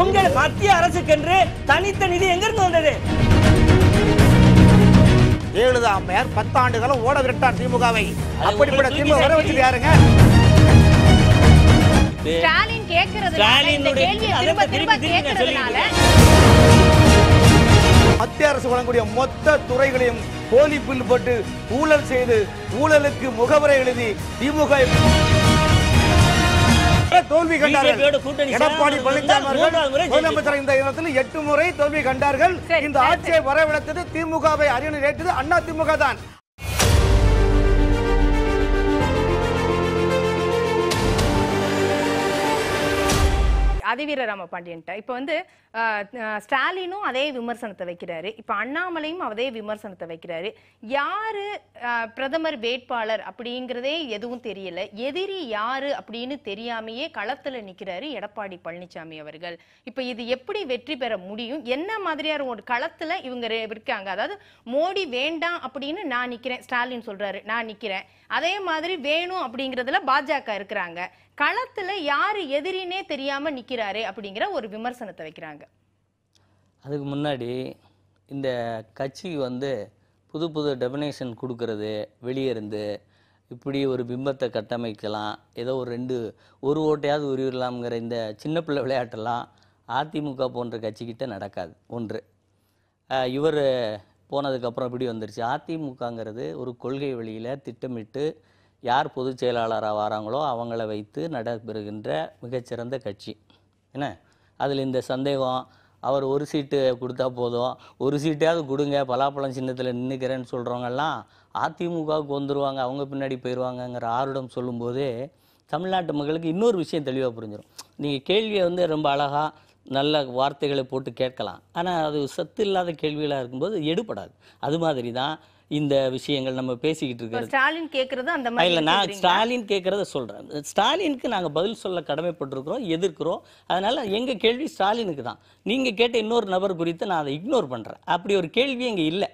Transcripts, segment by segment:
உங்கள் மத்திய அரசுக்கென்று தனித்த நிதி எங்கிருந்து வந்தது ஜெயலலிதா அம்மையார் பத்து காலம் ஓட விரட்டார் திமுகவை அப்படிப்பட்ட திமுக வர வச்சு யாருங்க ஸ்டாலின் திரும்ப திரும்ப மத்திய அரசு வழங்கக்கூடிய மொத்த துறைகளையும் போலி பில் போட்டு ஊழல் செய்து ஊழலுக்கு முகவரை எழுதி திமுக தோல்வி கண்டார்கள் இந்த இடத்தில் எட்டு முறை தோல்வி கண்டார்கள் இந்த ஆட்சியை வரவழைத்தது திமுகவை அரியணை ஏற்றது அண்ணா திமுக தான் அதிவீர பாண்டியன்ட்ட இப்போ வந்து ஸ்டாலினும் அதே விமர்சனத்தை வைக்கிறாரு இப்போ அண்ணாமலையும் அதே விமர்சனத்தை வைக்கிறாரு யாரு பிரதமர் வேட்பாளர் அப்படிங்கிறதே எதுவும் தெரியல எதிரி யாரு அப்படின்னு தெரியாமையே களத்தில் நிற்கிறாரு எடப்பாடி பழனிசாமி அவர்கள் இப்போ இது எப்படி வெற்றி பெற முடியும் என்ன மாதிரியான ஒரு களத்தில் இவங்க இருக்காங்க அதாவது மோடி வேண்டாம் அப்படின்னு நான் நிற்கிறேன் ஸ்டாலின் சொல்றாரு நான் நிற்கிறேன் அதே மாதிரி வேணும் அப்படிங்கிறதுல பாஜக இருக்கிறாங்க களத்தில் யார் எதிரினே தெரியாமல் நிற்கிறாரே அப்படிங்கிற ஒரு விமர்சனத்தை வைக்கிறாங்க அதுக்கு முன்னாடி இந்த கட்சி வந்து புது புது டெபினேஷன் கொடுக்கறது வெளியே இருந்து இப்படி ஒரு பிம்பத்தை கட்டமைக்கலாம் ஏதோ ஒரு ரெண்டு ஒரு ஓட்டையாவது உருவிடலாம்ங்கிற இந்த சின்ன பிள்ளை விளையாட்டெல்லாம் அதிமுக போன்ற கட்சிக்கிட்ட நடக்காது ஒன்று இவர் போனதுக்கப்புறம் இப்படி வந்துருச்சு அதிமுகங்கிறது ஒரு கொள்கை வழியில் திட்டமிட்டு யார் பொதுச் செயலாளராக வராங்களோ அவங்கள வைத்து நடைபெறுகின்ற மிகச்சிறந்த கட்சி என்ன அதில் இந்த சந்தேகம் அவர் ஒரு சீட்டு கொடுத்தா போதும் ஒரு சீட்டையாவது கொடுங்க பலாப்பழம் சின்னத்தில் நின்றுக்கிறேன்னு சொல்கிறவங்கெல்லாம் அதிமுகவுக்கு வந்துடுவாங்க அவங்க பின்னாடி போயிடுவாங்கங்கிற ஆர்வம் சொல்லும்போது தமிழ்நாட்டு மக்களுக்கு இன்னொரு விஷயம் தெளிவாக புரிஞ்சிடும் நீங்கள் கேள்வியை வந்து ரொம்ப அழகாக நல்ல வார்த்தைகளை போட்டு கேட்கலாம் ஆனால் அது சத்து இல்லாத கேள்விகளாக இருக்கும்போது எடுபடாது அது மாதிரி தான் இந்த விஷயங்கள் நம்ம பேசிக்கிட்டு இருக்கோம் ஸ்டாலின் கேட்கறது அந்த மாதிரி இல்லை நான் ஸ்டாலின் கேட்கறத சொல்கிறேன் ஸ்டாலினுக்கு நாங்கள் பதில் சொல்ல கடமைப்பட்டிருக்கிறோம் எதிர்க்கிறோம் அதனால் எங்கள் கேள்வி ஸ்டாலினுக்கு தான் நீங்கள் கேட்ட இன்னொரு நபர் குறித்து நான் அதை இக்னோர் பண்ணுறேன் அப்படி ஒரு கேள்வி இங்கே இல்லை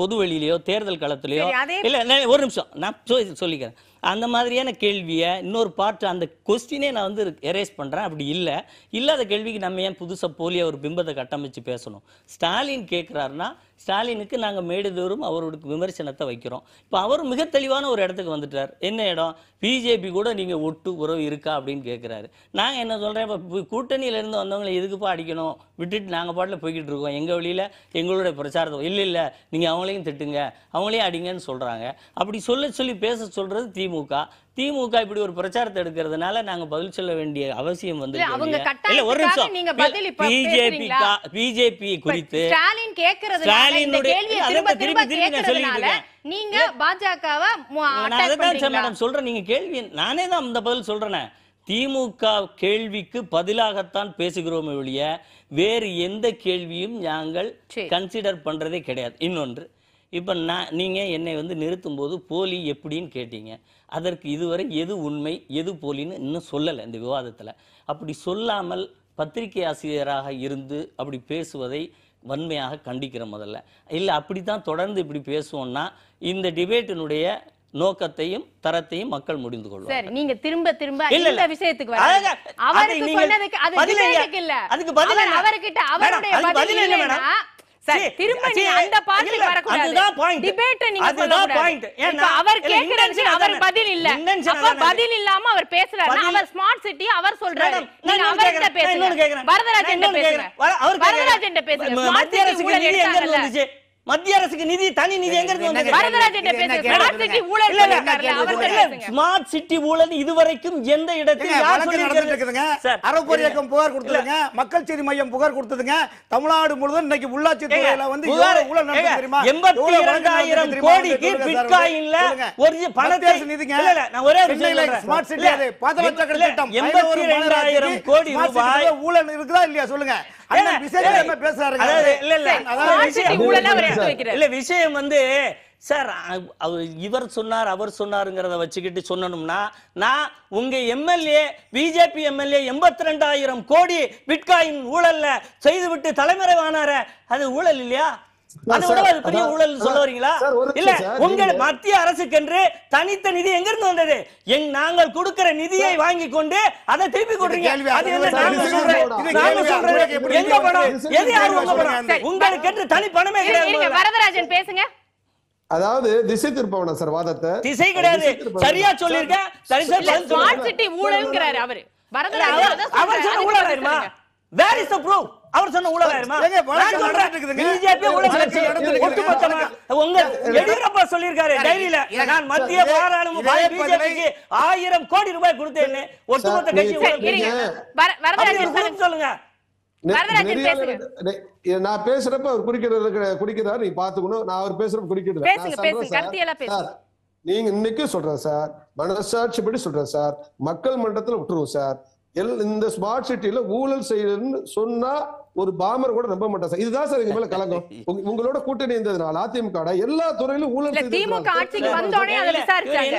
பொது பொதுவெளியிலையோ தேர்தல் களத்திலையோ இல்லை ஒரு நிமிஷம் நான் சொல்லிக்கிறேன் அந்த மாதிரியான கேள்வியை இன்னொரு பார்ட் அந்த கொஸ்டினே நான் வந்து எரேஸ் பண்ணுறேன் அப்படி இல்லை இல்லாத கேள்விக்கு நம்ம ஏன் புதுசாக போலியாக ஒரு பிம்பத்தை கட்டமைச்சு பேசணும் ஸ்டாலின் கேட்குறாருன்னா ஸ்டாலினுக்கு நாங்கள் மேடு தோறும் அவருக்கு விமர்சனத்தை வைக்கிறோம் இப்போ அவர் மிக தெளிவான ஒரு இடத்துக்கு வந்துட்டார் என்ன இடம் பிஜேபி கூட நீங்கள் ஒட்டு உறவு இருக்கா அப்படின்னு கேட்குறாரு நாங்கள் என்ன சொல்கிறேன் இப்போ கூட்டணியிலேருந்து வந்தவங்களை எதுக்குப்பா அடிக்கணும் விட்டுட்டு நாங்கள் பாட்டில் போய்கிட்டு இருக்கோம் எங்கள் வழியில் எங்களுடைய பிரச்சாரத்தை இல்லை இல்லை நீங்கள் அவங்களையும் திட்டுங்க அவங்களையும் அடிங்கன்னு சொல்கிறாங்க அப்படி சொல்ல சொல்லி பேச சொல்கிறது திமுக திமுக இப்படி ஒரு பிரச்சாரத்தை எடுக்கிறதுனால நாங்க பதில் சொல்ல வேண்டிய அவசியம் வந்து ஒரு நிமிஷம் நீங்க பிஜேபி பிஜேபி குறித்து நீங்க பாஜகவை சொல்றேன் நீங்க கேள்வி நானே தான் அந்த பதில் சொல்றேன் திமுக கேள்விக்கு பதிலாகத்தான் பேசுகிறோமே ஒழிய வேறு எந்த கேள்வியும் நாங்கள் கன்சிடர் பண்றதே கிடையாது இன்னொன்று இப்போ நான் நீங்கள் என்னை வந்து நிறுத்தும்போது போலி எப்படின்னு கேட்டீங்க அதற்கு இதுவரை எது உண்மை எது போலின்னு இன்னும் சொல்லலை இந்த விவாதத்தில் அப்படி சொல்லாமல் பத்திரிகை ஆசிரியராக இருந்து அப்படி பேசுவதை வன்மையாக கண்டிக்கிற முதல்ல இல்லை அப்படி தான் தொடர்ந்து இப்படி பேசுவோம்னா இந்த டிபேட்டினுடைய நோக்கத்தையும் தரத்தையும் மக்கள் முடிந்து கொள்வாங்க நீங்க திரும்ப திரும்ப இந்த விஷயத்துக்கு அவருக்கு சொன்னதுக்கு அது இல்ல அதுக்கு அவர்கிட்ட அவருடைய பதில் என்ன சார் அந்த பார்ட்டிக்கு அவர் அவர் பதில் இல்ல அப்ப பதில் இல்லாம அவர் பேசுறாரு அவர் ஸ்மார்ட் சிட்டி அவர் சொல்றாரு அவர் வரதராஜன் பேசுங்க மத்திய அரசுக்கு நிதி எங்க மத்திய அரசுக்கு நிதி தனி நிதி எங்கிறது ஸ்மார்ட் சிட்டி ஊழல் இதுவரைக்கும் எந்த இடத்தில் யார் சொல்லியிருக்கிறதுங்க அறக்கோர் இயக்கம் புகார் கொடுத்ததுங்க மக்கள் செய்தி மையம் புகார் கொடுத்ததுங்க தமிழ்நாடு முழுவதும் இன்னைக்கு உள்ளாட்சி துறையில வந்து ஊழல் தெரியுமா எண்பத்தி இரண்டாயிரம் கோடிக்கு பிட்காயின்ல ஒரு பணத்தை நிதிங்க நான் ஒரே ஸ்மார்ட் சிட்டி பாதவச்சக்கர திட்டம் எண்பத்தி இரண்டாயிரம் கோடி ரூபாய் ஊழல் இருக்குதா இல்லையா சொல்லுங்க இல்ல விஷயம் வந்து சார் இவர் சொன்னார் அவர் சொன்னாருங்கிறத வச்சுக்கிட்டு சொல்லணும்னா நான் உங்க எம்எல்ஏ பிஜேபி எம்எல்ஏ எண்பத்தி ரெண்டாயிரம் கோடி பிட்காயின் ஊழல்ல செய்துவிட்டு தலைமறைவானார அது ஊழல் இல்லையா பெரிய ஊழல் சொல்ல வரீங்களா இல்ல மத்திய அரசுக்கு தனித்த நிதி எங்க இருந்து வந்தது எங் நாங்கள் கொடுக்கிற நிதியை வாங்கி கொண்டு அதை திருப்பி கொடுறீங்க அது என்ன எங்க எது உங்க உங்களுக்கு என்று தனி பணமே கிடையாது வரதராஜன் பேசுங்க அதாவது திசை திருப்பவன சார் வாதத்தை திசை கிடையாது சரியா சொல்லிருக்கேன் சரி சார் ஸ்மார்ட் சிட்டி ஊழல்ங்கறாரு அவரு வரதராஜன் அவர் சொன்ன ஊழல் வேர் இஸ் தி ப்ரூஃப் அவர் சொன்ன ஊழல் பிஜேபி உங்க எடியூரப்பா சொல்லியிருக்காரு நான் மத்திய பிஜேபிக்கு ஆயிரம் கோடி ரூபாய் கொடுத்தேன்னு ஒட்டுமொத்த கட்சி சொல்லுங்க நான் பேசுறப்ப அவர் குடிக்கிறது குடிக்கிறார் நீ பாத்துக்கணும் நான் அவர் பேசுறப்ப குடிக்கிறது நீங்க இன்னைக்கு சொல்றேன் சார் மனசாட்சி படி சொல்றேன் சார் மக்கள் மன்றத்துல விட்டுருவோம் சார் இந்த ஸ்மார்ட் சிட்டியில ஊழல் செய்யணும்னு சொன்னா ஒரு பாமர் கூட நம்ப மாட்டான் சார் இதுதான் சார் எங்க மேல கலங்கம் உங்களோட கூட்டணி இருந்ததுனால அதிமுக எல்லா துறையிலும் ஊழல் திமுக ஆட்சிக்கு அதை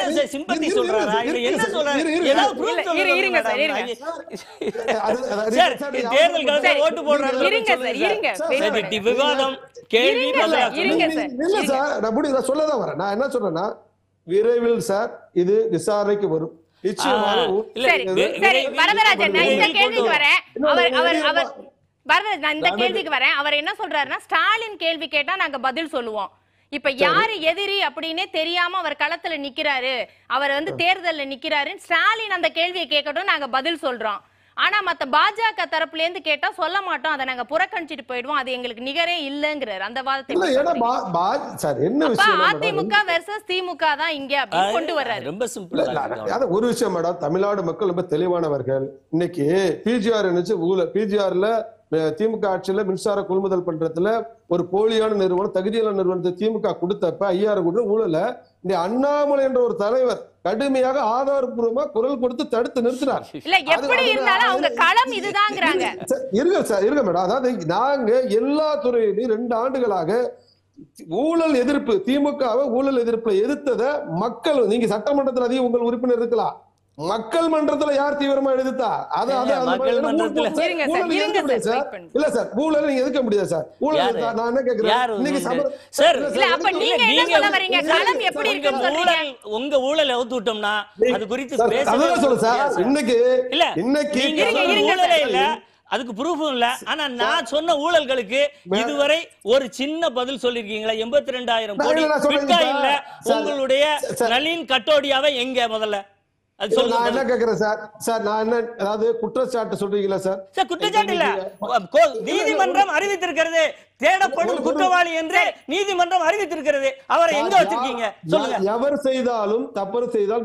கேள்வி சொல்லதான் வரேன் நான் என்ன விரைவில் சார் இது விசாரணைக்கு வரும் நிச்சயமாக சரி வரதராஜன் நான் இந்த கேள்விக்கு வரேன் அவர் அவர் அவர் பரவாயில்ல நான் இந்த கேள்விக்கு வரேன் அவர் என்ன சொல்றாருன்னா ஸ்டாலின் கேள்வி கேட்டா நாங்க பதில் சொல்லுவோம் இப்ப யாரு எதிரி அப்படின்னே தெரியாம அவர் களத்துல நிக்கிறாரு அவர் வந்து தேர்தல்ல நிக்கிறாரு ஸ்டாலின் அந்த கேள்வியை கேட்கட்டும் நாங்க பதில் சொல்றோம் ஆனா மத்த பாஜக தரப்புல இருந்து கேட்டா சொல்ல மாட்டோம் அதை நாங்க புறக்கணிச்சிட்டு போயிடுவோம் அது எங்களுக்கு நிகரே இல்லங்கிறார் அந்த வாதத்தை அதிமுக வெர்சஸ் திமுக தான் இங்க கொண்டு வர்றாரு ரொம்ப சிம்பிள் ஒரு விஷயம் மேடம் தமிழ்நாடு மக்கள் ரொம்ப தெளிவானவர்கள் இன்னைக்கு பிஜிஆர் இருந்துச்சு ஊழல் பிஜிஆர்ல திமுக ஆட்சியில மின்சார கொள்முதல் பண்றதுல ஒரு போலியான நிறுவனம் தகுதியான நிறுவனத்தை திமுக கொடுத்தப்ப ஐயாறு கூட ஊழல இந்த அண்ணாமலை என்ற ஒரு தலைவர் கடுமையாக ஆதாரபூர்வமா குரல் கொடுத்து தடுத்து நிறுத்தினார் இருங்க சார் இருங்க மேடம் அதாவது நாங்க எல்லா துறையிலையும் ரெண்டு ஆண்டுகளாக ஊழல் எதிர்ப்பு திமுகவை ஊழல் எதிர்ப்பு எதிர்த்ததை மக்கள் நீங்க சட்டமன்றத்தில் அதிகம் உங்கள் உறுப்பினர் இருக்கலாம் மக்கள் மன்றத்துல யார் தீவிரமா எழுதுதா அது அது மக்கள் மன்றத்துல சார் இல்ல சார் ஊழல் நீங்க எதுக்க முடியாது சார் ஊழல் நான் என்ன கேக்குறேன் நீங்க நீங்க சார் இல்ல அப்ப என்ன சொல்ல வரீங்க எப்படி உங்க ஊழல் அவுத்து விட்டோம்னா அது குறித்து சொல்ல சார் இன்னைக்கு இல்ல இன்னைக்கு இருங்க இருங்க இல்ல அதுக்கு ப்ரூஃபும் இல்ல ஆனா நான் சொன்ன ஊழல்களுக்கு இதுவரை ஒரு சின்ன பதில் சொல்லிருக்கீங்களா எண்பத்தி ரெண்டாயிரம் கோடி இல்ல உங்களுடைய நளின் கட்டோடியாவை எங்க முதல்ல நான் என்ன சார் சார் நான் என்ன அதாவது குற்றச்சாட்டு சொல்றீங்களா சார் சார் குற்றச்சாட்டு இல்ல நீதிமன்றம் அறிவித்திருக்கிறது தேடப்படும் குற்றவாளி என்று நீதிமன்றம் அறிவித்திருக்கிறது அவரை எங்க வச்சிருக்கீங்க சொல்லுங்க எவர் செய்தாலும் தப்பறு செய்தால்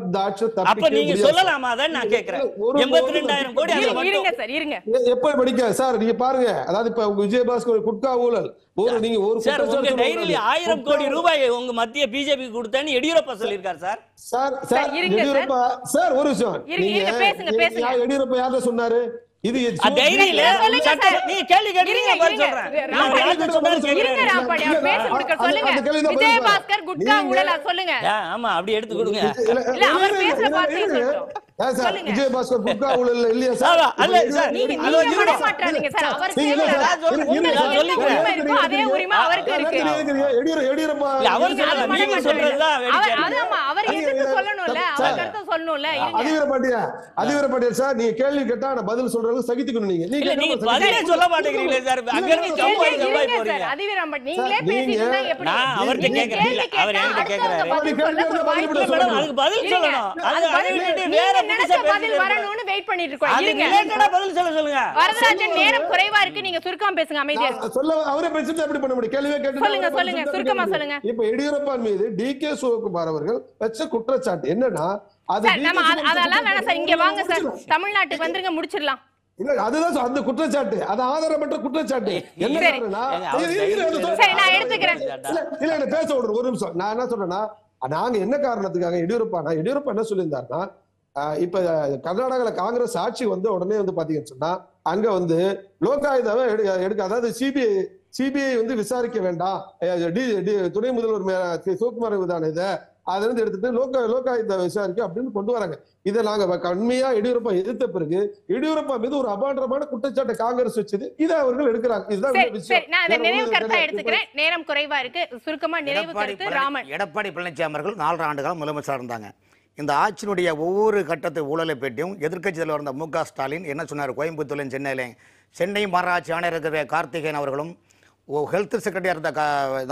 அப்ப நீங்க சொல்லலாமா தான் நான் கேக்குறேன் எண்பத்தி ரெண்டாயிரம் கோடி இருங்க சார் இருங்க எப்ப படிக்க சார் நீங்க பாருங்க அதாவது இப்ப விஜயபாஸ்கர் குட்கா ஊழல் ஒரு நீங்க ஒரு சார் உங்க டைரியில ஆயிரம் கோடி ரூபாய் உங்க மத்திய பிஜேபி கொடுத்தேன்னு எடியூரப்பா சொல்லிருக்காரு sir sir sir Yediyurappa sir ஒரு விஷயம் நீங்க எடியூரப்பா யார்கிட்ட சொன்னாரு இது டைரியில நான் சொல்லுங்க உடலா சொல்லுங்க ஆமா அப்படி பாத்து இல்லையா அதே உரிமை அவருக்கு எடியூரப்பா அவர் சொல்லணும்ல சொல்லணும்ல அதிகார பாட்டியா அதிகார பாட்டியா சார் நீங்க கேள்வி கேட்டா நான் பதில் சொல்றதுக்கு சகித்துக்கணும் நீங்க நீங்க பதிலே சொல்ல மாட்டேங்கிறீங்களே சார் அங்க இருந்து ஜம்ப் ஜம்ப் போறீங்க பாட்டி நீங்களே பேசிட்டு எப்படி நான் அவர்ட்ட கேக்குறேன் இல்ல அவர் என்கிட்ட கேக்குறாரு பதில் அதுக்கு பதில் சொல்லணும் அது பதில் வேற புதுசா பதில் வரணும்னு வெயிட் பண்ணிட்டு இருக்கோம் இருங்க பதில் சொல்ல சொல்லுங்க வரதராஜன் நேரம் குறைவா இருக்கு நீங்க சுருக்கம் பேசுங்க அமைதியா சொல்ல அவரே பேசிட்டு எப்படி பண்ண முடியும் கேள்வி கேட்டு சொல்லுங்க சொல்லுங்க சுருக்கமா சொல்லுங்க இப்ப எடியூரப்பா மீது டி கே சிவகுமார் அவர்கள் வச்ச குற்றச்சாட்டு என்னன்னா அந்த குற்றச்சாட்டு அது குற்றச்சாட்டு என்ன இல்ல பேச விடுறேன் ஒரு நிமிஷம் நான் என்ன சொல்றேன்னா என்ன காரணத்துக்காக என்ன சொல்லியிருந்தாருன்னா இப்ப கர்நாடகால காங்கிரஸ் ஆட்சி வந்து உடனே வந்து பாத்தீங்கன்னு சொன்னா அங்க வந்து லோகாயுதாவை எடுக்க அதாவது சிபிஐ சிபிஐ வந்து விசாரிக்க வேண்டாம் துணை முதல்வர் சிவகுமார் விதான இதை அதுல இருந்து எடுத்துட்டு லோக லோகாயுத்த விசாரிக்கும் அப்படின்னு கொண்டு வராங்க இதை நாங்க கண்மையா எடியூரப்பா எதிர்த்த பிறகு எடியூரப்பா மீது ஒரு அபாண்டமான குற்றச்சாட்டை காங்கிரஸ் வச்சது இதை அவர்கள் எடுக்கிறாங்க இதுதான் நினைவு கருத்தா எடுத்துக்கிறேன் நேரம் குறைவா இருக்கு சுருக்கமா நினைவு கருத்து ராமன் எடப்பாடி பழனிசாமி அவர்கள் நாலு ஆண்டுகள் முதலமைச்சர் இருந்தாங்க இந்த ஆட்சியினுடைய ஒவ்வொரு கட்டத்து ஊழலை பேட்டியும் எதிர்க்கட்சி தலைவர் இருந்த மு க ஸ்டாலின் என்ன சொன்னார் கோயம்புத்தூர்ல சென்னையில சென்னை மாநகராட்சி ஆணையர் இருக்கிற கார்த்திகேயன் அவர்களும் ஹெல்த் செக்ரட்டரியாக இருந்த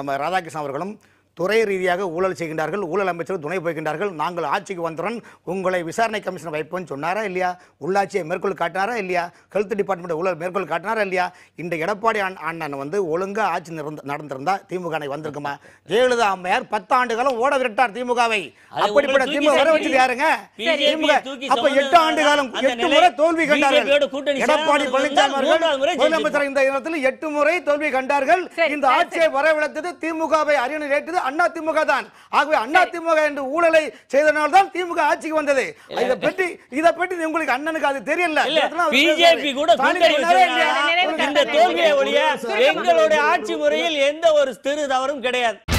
நம்ம ராதாகிருஷ்ணன் அவர்களும் துறை ரீதியாக ஊழல் செய்கின்றார்கள் ஊழல் அமைச்சர்கள் துணை போகின்றார்கள் நாங்கள் ஆட்சிக்கு வந்தவுடன் உங்களை விசாரணை கமிஷன் வைப்போம் சொன்னாரா இல்லையா உள்ளாட்சியை மேற்கொள் காட்டினாரா இல்லையா ஹெல்த் டிபார்ட்மெண்ட் ஊழல் மேற்கொள் காட்டினாரா இல்லையா இந்த எடப்பாடி அண்ணன் வந்து ஒழுங்காக ஆட்சி நடந்திருந்தா திமுக வந்திருக்குமா ஜெயலலிதா அம்மையார் பத்து ஆண்டுகளும் ஓட விரட்டார் திமுகவை அப்படிப்பட்ட திமுக வர வச்சது யாருங்க திமுக அப்ப எட்டு ஆண்டு காலம் எட்டு முறை தோல்வி கண்டார்கள் எடப்பாடி பழனிசாமி இந்த இடத்துல எட்டு முறை தோல்வி கண்டார்கள் இந்த ஆட்சியை வரவழைத்தது திமுகவை அறிவு ஏற்றது அண்ணா திமுக தான் ஆகவே அண்ணா திமுக என்று ஊழலை செய்தனால் தான் திமுக ஆட்சிக்கு வந்தது இதை பற்றி இதை பற்றி உங்களுக்கு அண்ணனுக்கு அது தெரியல பிஜேபி கூட இந்த தோல்வியை ஒழிய எங்களுடைய ஆட்சி முறையில் எந்த ஒரு தெரு தவறும் கிடையாது